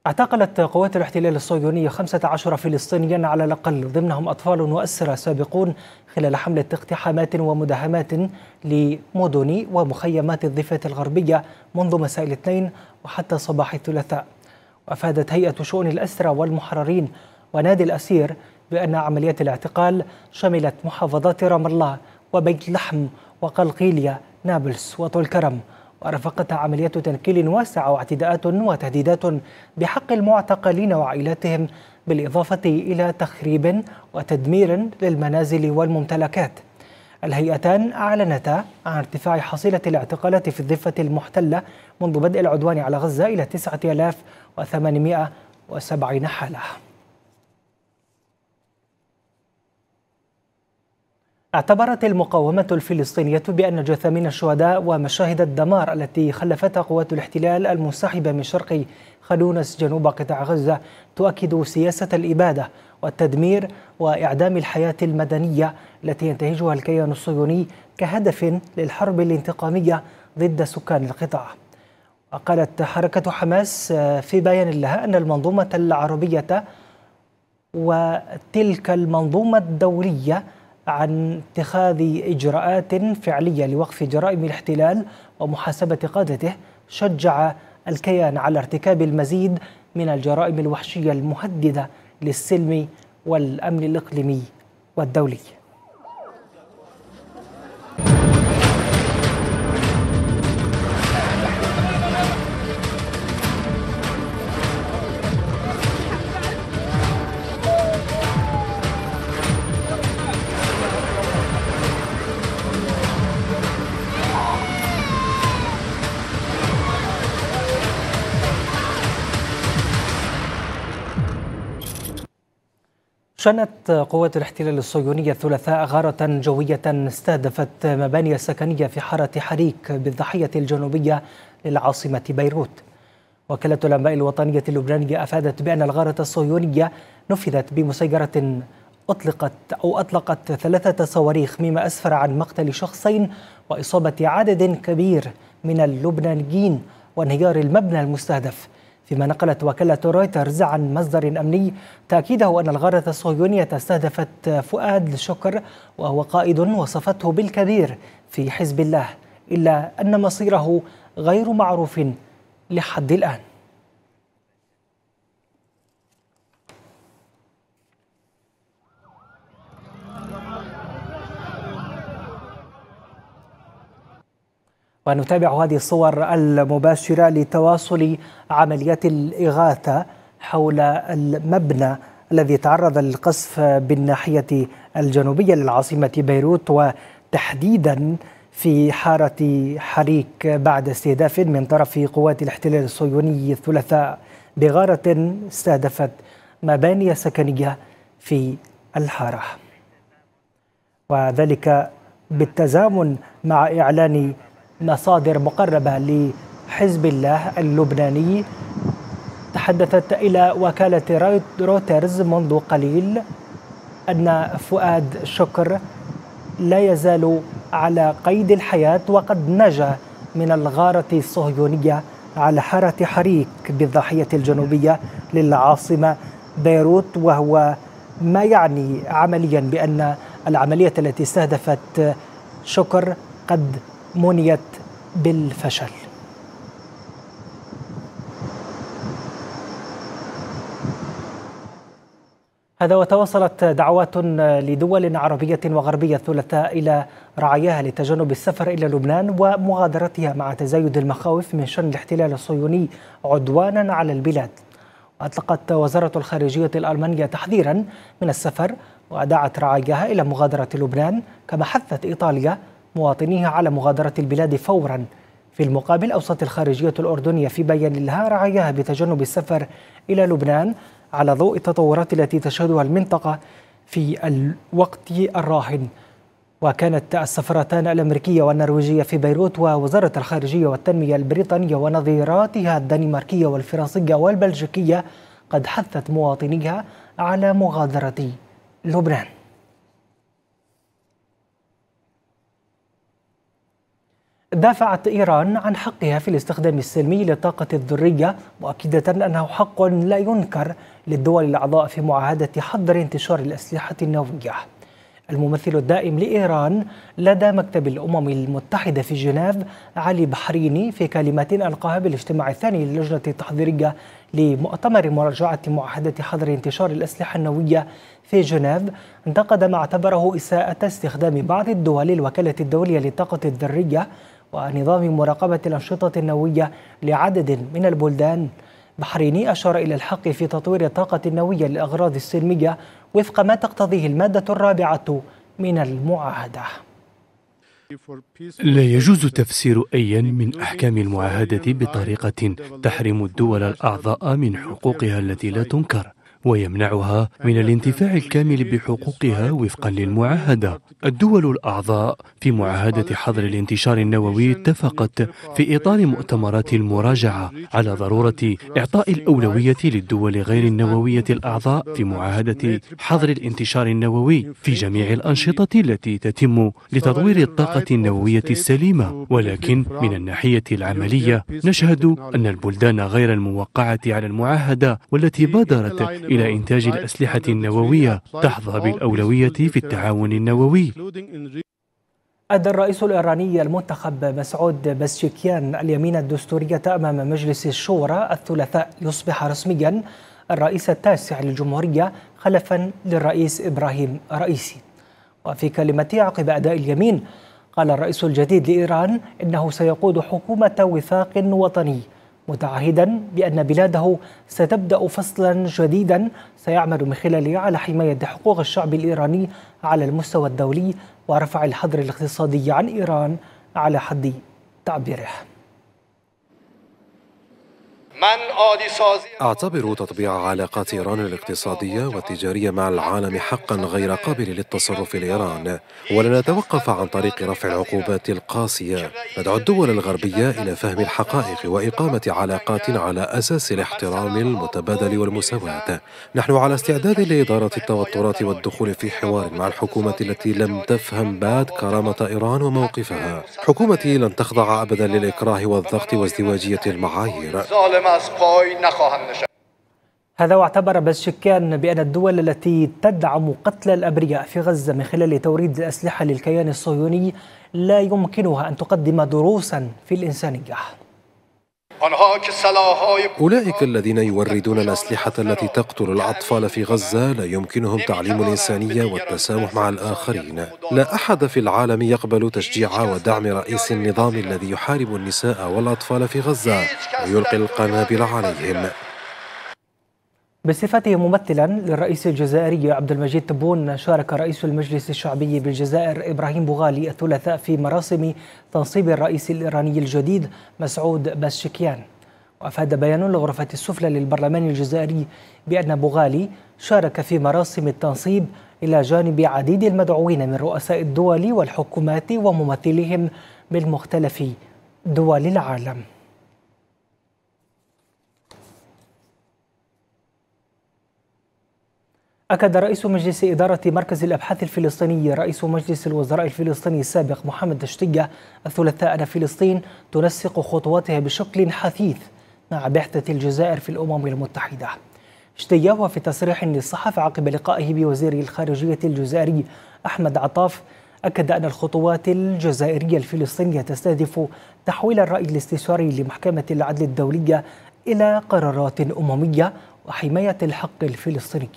اعتقلت قوات الاحتلال الصهيوني 15 فلسطينيا على الأقل ضمنهم أطفال وأسرى سابقون خلال حملة اقتحامات ومداهمات لمدن ومخيمات الضفة الغربية منذ مساء الاثنين وحتى صباح الثلاثاء وأفادت هيئة شؤون الأسرى والمحررين ونادي الأسير بأن عمليات الاعتقال شملت محافظات رام الله وبيت لحم وقلقيلية نابلس وطول كرم ورافقتها عمليات تنكيل واسعة واعتداءات وتهديدات بحق المعتقلين وعائلاتهم بالإضافة إلى تخريب وتدمير للمنازل والممتلكات الهيئتان أعلنتا عن ارتفاع حصيلة الاعتقالات في الضفة المحتلة منذ بدء العدوان على غزة إلى 9870 حالة اعتبرت المقاومة الفلسطينية بأن جثامين الشهداء ومشاهد الدمار التي خلفتها قوات الاحتلال المنسحبة من شرق خلونس جنوب قطاع غزة تؤكد سياسة الإبادة والتدمير وإعدام الحياة المدنية التي ينتهجها الكيان الصهيوني كهدف للحرب الانتقامية ضد سكان القطاع وقالت حركة حماس في بيان لها أن المنظومة العربية وتلك المنظومة الدولية عن اتخاذ إجراءات فعلية لوقف جرائم الاحتلال ومحاسبة قادته شجع الكيان على ارتكاب المزيد من الجرائم الوحشية المهددة للسلم والأمن الإقليمي والدولي شنت قوات الاحتلال الصهيونية الثلاثاء غارة جوية استهدفت مباني سكنية في حارة حريك بالضحية الجنوبية للعاصمة بيروت وكالة الأنباء الوطنية اللبنانية أفادت بأن الغارة الصهيونية نفذت بمسيرة أطلقت أو أطلقت ثلاثة صواريخ مما أسفر عن مقتل شخصين وإصابة عدد كبير من اللبنانيين وانهيار المبنى المستهدف فيما نقلت وكالة رويترز عن مصدر أمني تأكيده أن الغارة الصهيونية استهدفت فؤاد شكر وهو قائد وصفته بالكبير في حزب الله إلا أن مصيره غير معروف لحد الآن ونتابع هذه الصور المباشرة لتواصل عمليات الإغاثة حول المبنى الذي تعرض للقصف بالناحية الجنوبية للعاصمة بيروت وتحديدا في حارة حريك بعد استهداف من طرف قوات الاحتلال الصهيوني الثلاثاء بغارة استهدفت مباني سكنية في الحارة وذلك بالتزامن مع إعلان مصادر مقربة لحزب الله اللبناني تحدثت إلى وكالة رويترز منذ قليل أن فؤاد شكر لا يزال على قيد الحياة وقد نجا من الغارة الصهيونية على حارة حريك بالضاحية الجنوبية للعاصمة بيروت وهو ما يعني عمليا بأن العملية التي استهدفت شكر قد منيت بالفشل هذا وتوصلت دعوات لدول عربية وغربية الثلاثاء إلى رعاياها لتجنب السفر إلى لبنان ومغادرتها مع تزايد المخاوف من شن الاحتلال الصهيوني عدوانا على البلاد أطلقت وزارة الخارجية الألمانية تحذيرا من السفر ودعت رعاياها إلى مغادرة لبنان كما حثت إيطاليا مواطنيها على مغادرة البلاد فورا في المقابل أوصت الخارجية الأردنية في بيان لها رعاياها بتجنب السفر إلى لبنان على ضوء التطورات التي تشهدها المنطقة في الوقت الراهن وكانت السفرتان الأمريكية والنرويجية في بيروت ووزارة الخارجية والتنمية البريطانية ونظيراتها الدنماركية والفرنسية والبلجيكية قد حثت مواطنيها على مغادرة لبنان دافعت إيران عن حقها في الاستخدام السلمي للطاقة الذرية مؤكدة أنه حق لا ينكر للدول الأعضاء في معاهدة حظر انتشار الأسلحة النووية الممثل الدائم لإيران لدى مكتب الأمم المتحدة في جنيف علي بحريني في كلمة ألقاها بالاجتماع الثاني للجنة التحضيرية لمؤتمر مراجعة معاهدة حظر انتشار الأسلحة النووية في جنيف انتقد ما اعتبره إساءة استخدام بعض الدول الوكالة الدولية للطاقة الذرية ونظام مراقبة الأنشطة النووية لعدد من البلدان بحريني أشار إلى الحق في تطوير الطاقة النووية للأغراض السلمية وفق ما تقتضيه المادة الرابعة من المعاهدة لا يجوز تفسير أي من أحكام المعاهدة بطريقة تحرم الدول الأعضاء من حقوقها التي لا تنكر ويمنعها من الانتفاع الكامل بحقوقها وفقا للمعاهده. الدول الاعضاء في معاهده حظر الانتشار النووي اتفقت في اطار مؤتمرات المراجعه على ضروره اعطاء الاولويه للدول غير النوويه الاعضاء في معاهده حظر الانتشار النووي في جميع الانشطه التي تتم لتطوير الطاقه النوويه السليمه، ولكن من الناحيه العمليه نشهد ان البلدان غير الموقعه على المعاهده والتي بادرت إلى إنتاج الأسلحة النووية تحظى بالأولوية في التعاون النووي أدى الرئيس الإيراني المنتخب مسعود بسشيكيان اليمين الدستورية أمام مجلس الشورى الثلاثاء ليصبح رسميا الرئيس التاسع للجمهورية خلفا للرئيس إبراهيم رئيسي وفي كلمته عقب أداء اليمين قال الرئيس الجديد لإيران إنه سيقود حكومة وفاق وطني متعهدا بأن بلاده ستبدأ فصلا جديدا سيعمل من خلاله على حماية حقوق الشعب الإيراني على المستوى الدولي ورفع الحظر الاقتصادي عن إيران على حد تعبيره أعتبر تطبيع علاقات إيران الاقتصادية والتجارية مع العالم حقا غير قابل للتصرف لإيران ولنتوقف عن طريق رفع العقوبات القاسية ندعو الدول الغربية إلى فهم الحقائق وإقامة علاقات على أساس الاحترام المتبادل والمساواة نحن على استعداد لإدارة التوترات والدخول في حوار مع الحكومة التي لم تفهم بعد كرامة إيران وموقفها حكومتي لن تخضع أبدا للإكراه والضغط وازدواجية المعايير از پای نخواهند نشست هذا واعتبر شكان بأن الدول التي تدعم قتل الأبرياء في غزة من خلال توريد الأسلحة للكيان الصهيوني لا يمكنها أن تقدم دروسا في الإنسانية أولئك الذين يوردون الأسلحة التي تقتل الأطفال في غزة لا يمكنهم تعليم نعم. الإنسانية نعم. والتسامح مع الآخرين لا أحد في العالم يقبل تشجيع ودعم رئيس النظام الذي يحارب النساء والأطفال في غزة ويلقي القنابل عليهم بصفته ممثلا للرئيس الجزائري عبد المجيد تبون شارك رئيس المجلس الشعبي بالجزائر ابراهيم بوغالي الثلاثاء في مراسم تنصيب الرئيس الايراني الجديد مسعود باشكيان وافاد بيان للغرفه السفلى للبرلمان الجزائري بان بوغالي شارك في مراسم التنصيب الى جانب عديد المدعوين من رؤساء الدول والحكومات وممثليهم من مختلف دول العالم أكد رئيس مجلس إدارة مركز الأبحاث الفلسطيني رئيس مجلس الوزراء الفلسطيني السابق محمد دشتية الثلاثاء أن فلسطين تنسق خطواتها بشكل حثيث مع بعثة الجزائر في الأمم المتحدة شتية وفي تصريح للصحف عقب لقائه بوزير الخارجية الجزائري أحمد عطاف أكد أن الخطوات الجزائرية الفلسطينية تستهدف تحويل الرأي الاستشاري لمحكمة العدل الدولية إلى قرارات أممية وحماية الحق الفلسطيني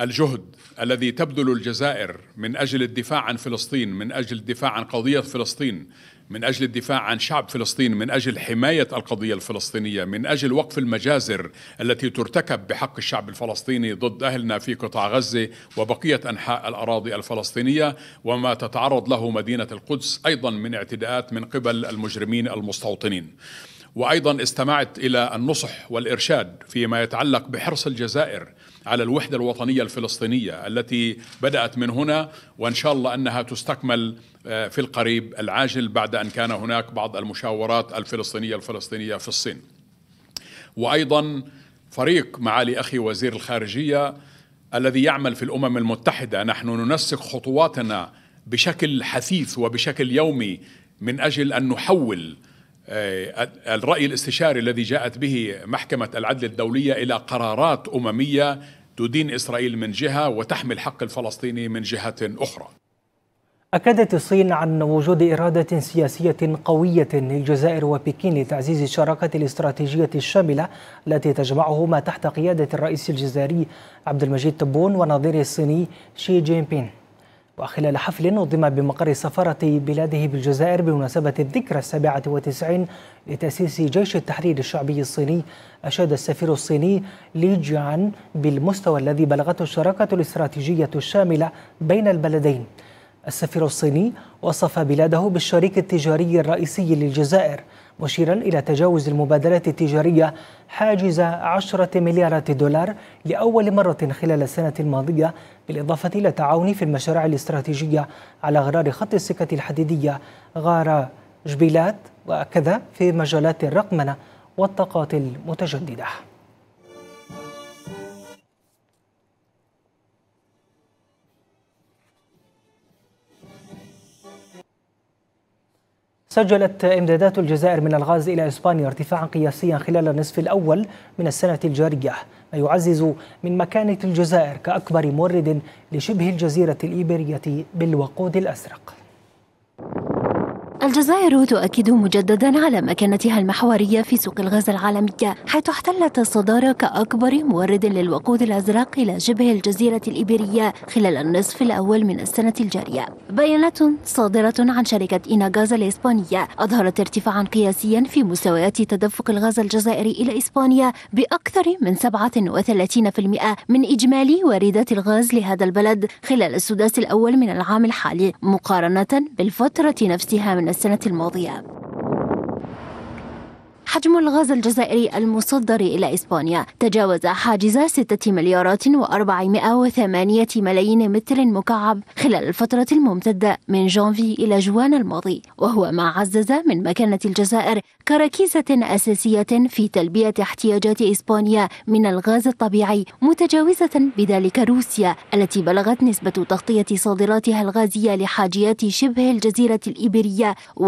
الجهد الذي تبذل الجزائر من اجل الدفاع عن فلسطين، من اجل الدفاع عن قضيه فلسطين، من اجل الدفاع عن شعب فلسطين، من اجل حمايه القضيه الفلسطينيه، من اجل وقف المجازر التي ترتكب بحق الشعب الفلسطيني ضد اهلنا في قطاع غزه وبقيه انحاء الاراضي الفلسطينيه، وما تتعرض له مدينه القدس ايضا من اعتداءات من قبل المجرمين المستوطنين. وايضا استمعت الى النصح والارشاد فيما يتعلق بحرص الجزائر على الوحده الوطنيه الفلسطينيه التي بدات من هنا وان شاء الله انها تستكمل آه، في القريب العاجل بعد ان كان هناك بعض المشاورات الفلسطينيه الفلسطينيه في الصين. وايضا فريق معالي اخي وزير الخارجيه الذي يعمل في الامم المتحده نحن ننسق خطواتنا بشكل حثيث وبشكل يومي من اجل ان نحول آه، الرأي الاستشاري الذي جاءت به محكمة العدل الدولية إلى قرارات أممية تدين إسرائيل من جهة وتحمي الحق الفلسطيني من جهة أخرى أكدت الصين عن وجود إرادة سياسية قوية للجزائر وبكين لتعزيز الشراكة الاستراتيجية الشاملة التي تجمعهما تحت قيادة الرئيس الجزائري عبد المجيد تبون ونظيره الصيني شي جين بين وخلال حفل نظم بمقر سفارة بلاده بالجزائر بمناسبة الذكرى السابعة وتسعين لتأسيس جيش التحرير الشعبي الصيني أشاد السفير الصيني لي جيان بالمستوى الذي بلغته الشراكة الاستراتيجية الشاملة بين البلدين السفير الصيني وصف بلاده بالشريك التجاري الرئيسي للجزائر مشيرا إلى تجاوز المبادلات التجارية حاجز عشرة مليارات دولار لأول مرة خلال السنة الماضية بالإضافة إلى تعاون في المشاريع الاستراتيجية على غرار خط السكة الحديدية غارة جبيلات وكذا في مجالات الرقمنة والطاقات المتجددة سجلت إمدادات الجزائر من الغاز إلى إسبانيا ارتفاعا قياسيا خلال النصف الأول من السنة الجارية ما يعزز من مكانة الجزائر كأكبر مورد لشبه الجزيرة الايبيريه بالوقود الأزرق الجزائر تؤكد مجددا على مكانتها المحورية في سوق الغاز العالمية حيث احتلت الصدارة كأكبر مورد للوقود الأزرق إلى شبه الجزيرة الإيبيرية خلال النصف الأول من السنة الجارية بيانات صادرة عن شركة إيناغاز الإسبانية أظهرت ارتفاعا قياسيا في مستويات تدفق الغاز الجزائري إلى إسبانيا بأكثر من 37% من إجمالي واردات الغاز لهذا البلد خلال السداس الأول من العام الحالي مقارنة بالفترة نفسها من السنة الماضية حجم الغاز الجزائري المصدر إلى إسبانيا تجاوز حاجز 6 مليارات و408 ملايين متر مكعب خلال الفترة الممتدة من جانفي إلى جوان الماضي وهو ما عزز من مكانة الجزائر كركيزة أساسية في تلبية احتياجات إسبانيا من الغاز الطبيعي متجاوزة بذلك روسيا التي بلغت نسبة تغطية صادراتها الغازية لحاجيات شبه الجزيرة الإيبيرية 21.9%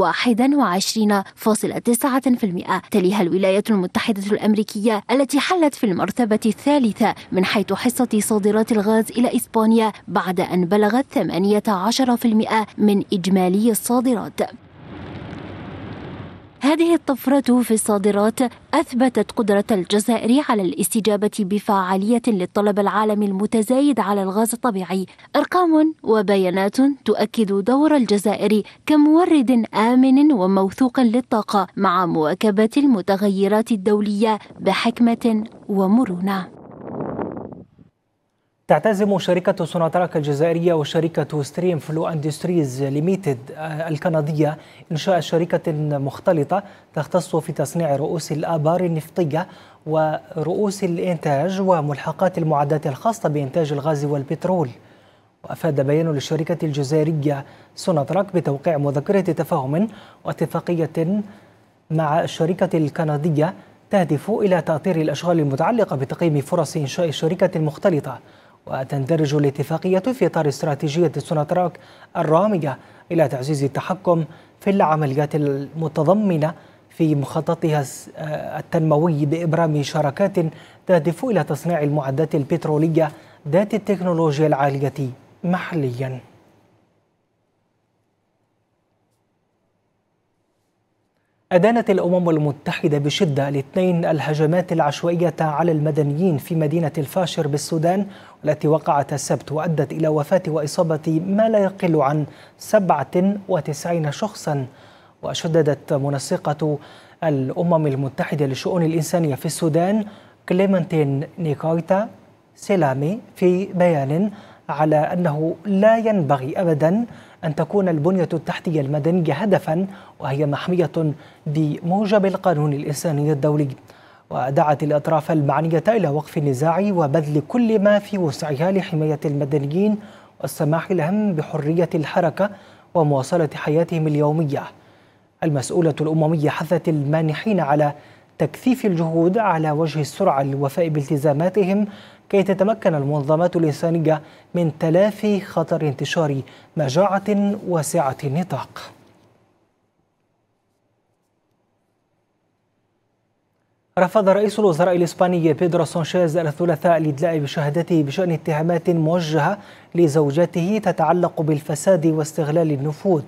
تليها الولايات المتحدة الأمريكية التي حلت في المرتبة الثالثة من حيث حصة صادرات الغاز إلى إسبانيا بعد أن بلغت 18% من إجمالي الصادرات هذه الطفرة في الصادرات أثبتت قدرة الجزائر على الاستجابة بفعالية للطلب العالمي المتزايد على الغاز الطبيعي أرقام وبيانات تؤكد دور الجزائر كمورد آمن وموثوق للطاقة مع مواكبة المتغيرات الدولية بحكمة ومرونة تعتزم شركة سوناتراك الجزائرية وشركة ستريم فلو اندستريز ليميتد آه، الكندية إنشاء شركة مختلطة تختص في تصنيع رؤوس الآبار النفطية ورؤوس الإنتاج وملحقات المعدات الخاصة بإنتاج الغاز والبترول وأفاد بيان للشركة الجزائرية سوناتراك بتوقيع مذكرة تفاهم واتفاقية مع الشركة الكندية تهدف إلى تأطير الأشغال المتعلقة بتقييم فرص إنشاء شركة مختلطة وتندرج الاتفاقية في إطار استراتيجية سوناتراك الرامية إلى تعزيز التحكم في العمليات المتضمنة في مخططها آه، التنموي بإبرام شراكات تهدف إلى تصنيع المعدات البترولية ذات التكنولوجيا العالية محلياً أدانت الأمم المتحدة بشدة الاثنين الهجمات العشوائية على المدنيين في مدينة الفاشر بالسودان والتي وقعت السبت وأدت إلى وفاة وإصابة ما لا يقل عن 97 شخصا وشددت منسقة الأمم المتحدة للشؤون الإنسانية في السودان كليمنتين نيكايتا سيلامي في بيان على أنه لا ينبغي أبداً أن تكون البنية التحتية المدنية هدفا وهي محمية بموجب القانون الإنساني الدولي ودعت الأطراف المعنية إلى وقف النزاع وبذل كل ما في وسعها لحماية المدنيين والسماح لهم بحرية الحركة ومواصلة حياتهم اليومية المسؤولة الأممية حثت المانحين على تكثيف الجهود على وجه السرعة للوفاء بالتزاماتهم كي تتمكن المنظمات الإنسانية من تلافي خطر انتشار مجاعة واسعة النطاق رفض رئيس الوزراء الإسباني بيدرو سانشيز الثلاثاء الإدلاء بشهادته بشأن اتهامات موجهة لزوجته تتعلق بالفساد واستغلال النفوذ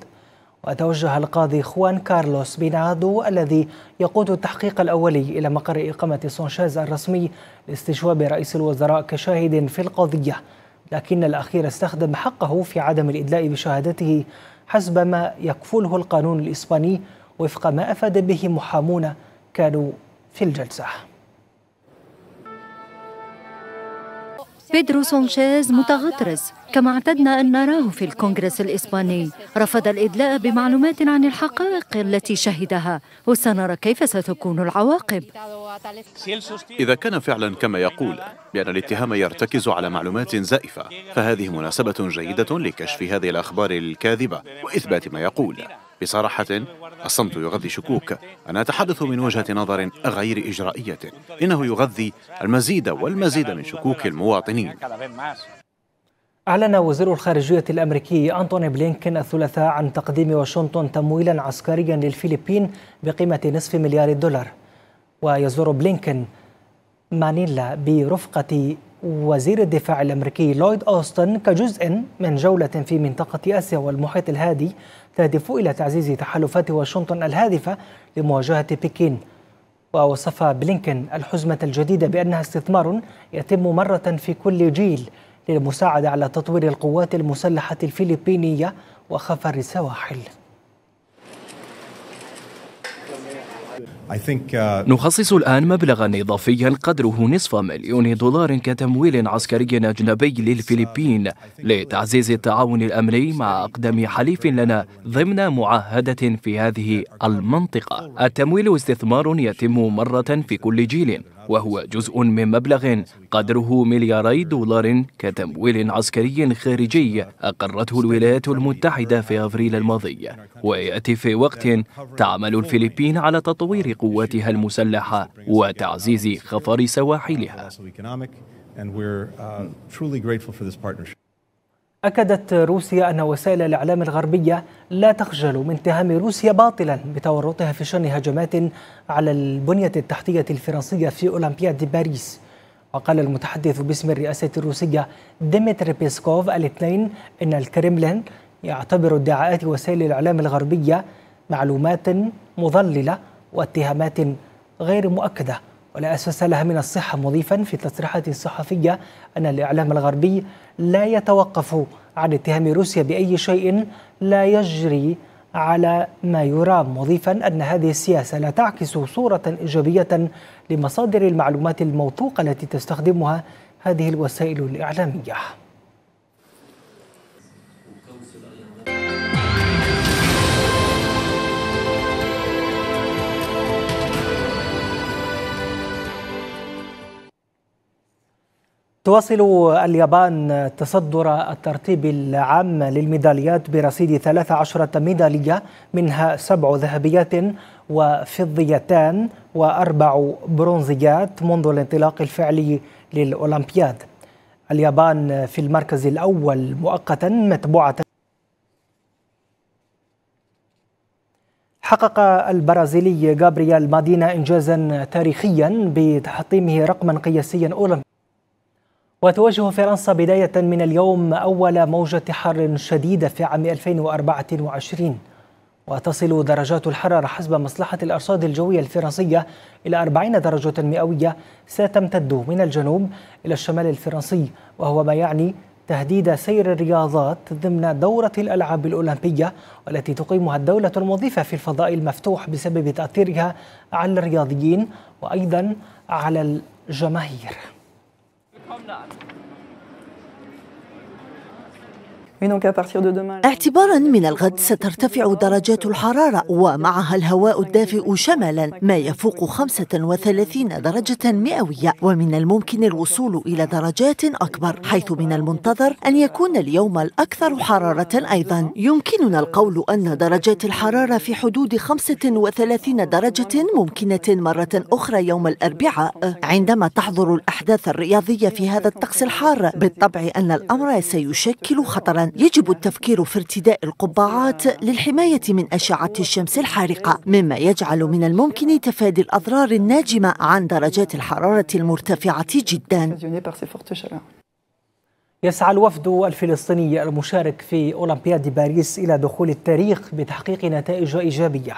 وتوجه القاضي خوان كارلوس بينادو الذي يقود التحقيق الأولي إلى مقر إقامة سونشاز الرسمي لاستجواب رئيس الوزراء كشاهد في القضية لكن الأخير استخدم حقه في عدم الإدلاء بشهادته حسب ما يكفله القانون الإسباني وفق ما أفاد به محامون كانوا في الجلسة بيدرو سونشيز متغطرس كما اعتدنا أن نراه في الكونغرس الإسباني رفض الإدلاء بمعلومات عن الحقائق التي شهدها وسنرى كيف ستكون العواقب إذا كان فعلا كما يقول بأن الاتهام يرتكز على معلومات زائفة فهذه مناسبة جيدة لكشف هذه الأخبار الكاذبة وإثبات ما يقول بصراحة الصمت يغذي شكوك أنا أتحدث من وجهة نظر غير إجرائية إنه يغذي المزيد والمزيد من شكوك المواطنين أعلن وزير الخارجية الأمريكي أنتوني بلينكن الثلاثاء عن تقديم واشنطن تمويلا عسكريا للفلبين بقيمة نصف مليار دولار ويزور بلينكن مانيلا برفقة وزير الدفاع الأمريكي لويد أوستن كجزء من جولة في منطقة آسيا والمحيط الهادي تهدف إلى تعزيز تحالفات واشنطن الهادفة لمواجهة بكين ووصف بلينكن الحزمة الجديدة بأنها استثمار يتم مرة في كل جيل للمساعدة على تطوير القوات المسلحة الفلبينية وخفر السواحل uh, نخصص الآن مبلغا إضافيا قدره نصف مليون دولار كتمويل عسكري أجنبي للفلبين لتعزيز التعاون الأمني مع أقدم حليف لنا ضمن معاهدة في هذه المنطقة التمويل استثمار يتم مرة في كل جيل وهو جزء من مبلغ قدره ملياري دولار كتمويل عسكري خارجي أقرته الولايات المتحدة في أفريل الماضي ويأتي في وقت تعمل الفلبين على تطوير قواتها المسلحة وتعزيز خفر سواحلها. and we're uh, truly grateful for this partnership. أكدت روسيا أن وسائل الإعلام الغربية لا تخجل من اتهام روسيا باطلا بتورطها في شن هجمات على البنية التحتية الفرنسية في أولمبياد باريس وقال المتحدث باسم الرئاسة الروسية ديمتري بيسكوف الاثنين أن الكريملين يعتبر ادعاءات وسائل الإعلام الغربية معلومات مضللة واتهامات غير مؤكده ولا أساس لها من الصحة مضيفا في تصريحاته الصحفية أن الإعلام الغربي لا يتوقف عن اتهام روسيا بأي شيء لا يجري على ما يرام مضيفا أن هذه السياسة لا تعكس صورة إيجابية لمصادر المعلومات الموثوقة التي تستخدمها هذه الوسائل الإعلامية تواصل اليابان تصدر الترتيب العام للميداليات برصيد 13 ميدالية منها سبع ذهبيات وفضيتان وأربع برونزيات منذ الانطلاق الفعلي للأولمبياد اليابان في المركز الأول مؤقتا متبوعة حقق البرازيلي غابرييل مادينا إنجازا تاريخيا بتحطيمه رقما قياسيا أولمبيا وتواجه فرنسا بداية من اليوم أول موجة حر شديدة في عام 2024 وتصل درجات الحرارة حسب مصلحة الأرصاد الجوية الفرنسية إلى 40 درجة مئوية ستمتد من الجنوب إلى الشمال الفرنسي وهو ما يعني تهديد سير الرياضات ضمن دورة الألعاب الأولمبية والتي تقيمها الدولة المضيفة في الفضاء المفتوح بسبب تأثيرها على الرياضيين وأيضا على الجماهير kommen da an. اعتبارا من الغد سترتفع درجات الحرارة ومعها الهواء الدافئ شمالا ما يفوق 35 درجة مئوية ومن الممكن الوصول إلى درجات أكبر حيث من المنتظر أن يكون اليوم الأكثر حرارة أيضا يمكننا القول أن درجات الحرارة في حدود 35 درجة ممكنة مرة أخرى يوم الأربعاء عندما تحضر الأحداث الرياضية في هذا الطقس الحار بالطبع أن الأمر سيشكل خطرا يجب التفكير في ارتداء القبعات للحماية من أشعة الشمس الحارقة مما يجعل من الممكن تفادي الأضرار الناجمة عن درجات الحرارة المرتفعة جدا يسعى الوفد الفلسطيني المشارك في أولمبياد باريس إلى دخول التاريخ بتحقيق نتائج إيجابية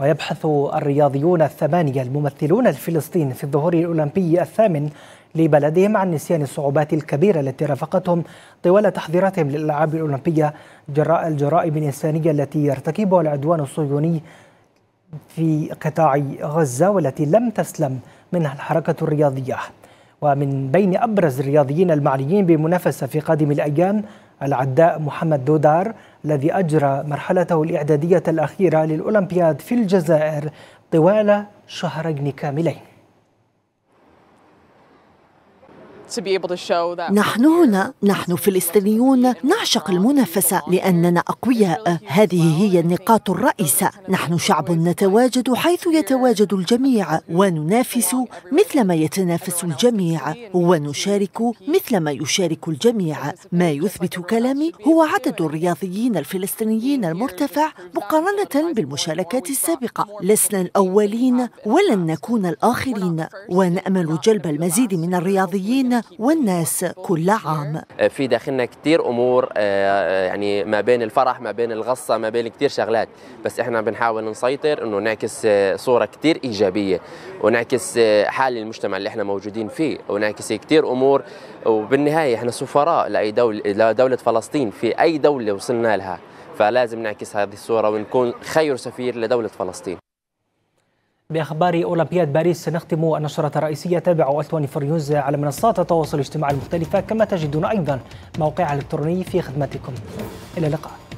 ويبحث الرياضيون الثمانية الممثلون الفلسطين في الظهور الأولمبي الثامن لبلدهم عن نسيان الصعوبات الكبيرة التي رافقتهم طوال تحضيراتهم للألعاب الأولمبية جراء الجرائم الإنسانية التي يرتكبها العدوان الصهيوني في قطاع غزة والتي لم تسلم منها الحركة الرياضية ومن بين أبرز الرياضيين المعنيين بالمنافسة في قادم الأيام العداء محمد دودار الذي أجرى مرحلته الإعدادية الأخيرة للأولمبياد في الجزائر طوال شهرين كاملين نحن هنا نحن فلسطينيون نعشق المنافسة لأننا أقوياء هذه هي النقاط الرئيسة نحن شعب نتواجد حيث يتواجد الجميع وننافس مثلما يتنافس الجميع ونشارك مثلما يشارك الجميع ما يثبت كلامي هو عدد الرياضيين الفلسطينيين المرتفع مقارنة بالمشاركات السابقة لسنا الأولين ولن نكون الآخرين ونأمل جلب المزيد من الرياضيين والناس كل عام آه، في داخلنا كثير أمور آه، آه، يعني ما بين الفرح ما بين الغصة ما بين كثير شغلات بس إحنا بنحاول نسيطر أنه نعكس صورة كثير إيجابية ونعكس حال المجتمع اللي إحنا موجودين فيه ونعكس كثير أمور وبالنهاية إحنا سفراء لأي دولة, لدولة فلسطين في أي دولة وصلنا لها فلازم نعكس هذه الصورة ونكون خير سفير لدولة فلسطين بأخبار أولمبياد باريس سنختم النشرة الرئيسية تابعوا 24 نيوز على منصات التواصل الاجتماعي المختلفة كما تجدون أيضا موقع الإلكتروني في خدمتكم إلى اللقاء